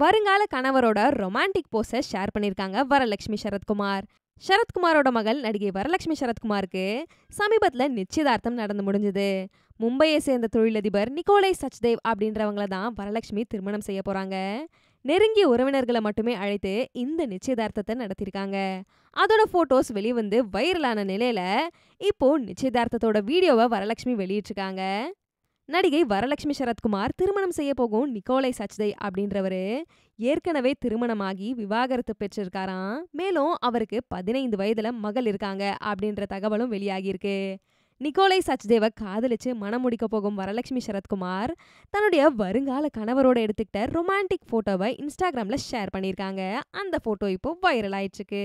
வருங்கால கணவரோட romantic போஸை share பண்ணியிருக்காங்க வரலட்சுமி சரத்குமார் சரத்குமாரோட மகள் நடிகை வரலட்சுமி சரத்குமாருக்கு சமீபத்தில் நிச்சயதார்த்தம் நடந்து முடிஞ்சது மும்பையை சேர்ந்த தொழிலதிபர் நிக்கோலை சச்தேவ் அப்படின்றவங்கள தான் வரலட்சுமி திருமணம் செய்ய போகிறாங்க நெருங்கிய உறவினர்களை மட்டுமே அழைத்து இந்த நிச்சயதார்த்தத்தை நடத்தியிருக்காங்க அதோட ஃபோட்டோஸ் வெளிவந்து வைரலான நிலையில் இப்போது நிச்சயதார்த்தத்தோட வீடியோவை வரலட்சுமி வெளியிட்டிருக்காங்க நடிகை வரலட்சுமி சரத்குமார் திருமணம் செய்ய போகும் நிக்கோலை சச்தை அப்படின்றவரு ஏற்கனவே திருமணமாகி விவாகரத்து பெற்றிருக்காராம் மேலும் அவருக்கு பதினைந்து வயதுல மகள் இருக்காங்க அப்படின்ற தகவலும் வெளியாகியிருக்கு நிக்கோலை சச்தேவை காதலிச்சு மனம் முடிக்க போகும் வரலட்சுமி சரத்குமார் தன்னுடைய வருங்கால கணவரோட எடுத்துக்கிட்ட ரொமான்டிக் ஃபோட்டோவை இன்ஸ்டாகிராமில் ஷேர் பண்ணியிருக்காங்க அந்த ஃபோட்டோ இப்போ வைரல் ஆயிடுச்சுக்கு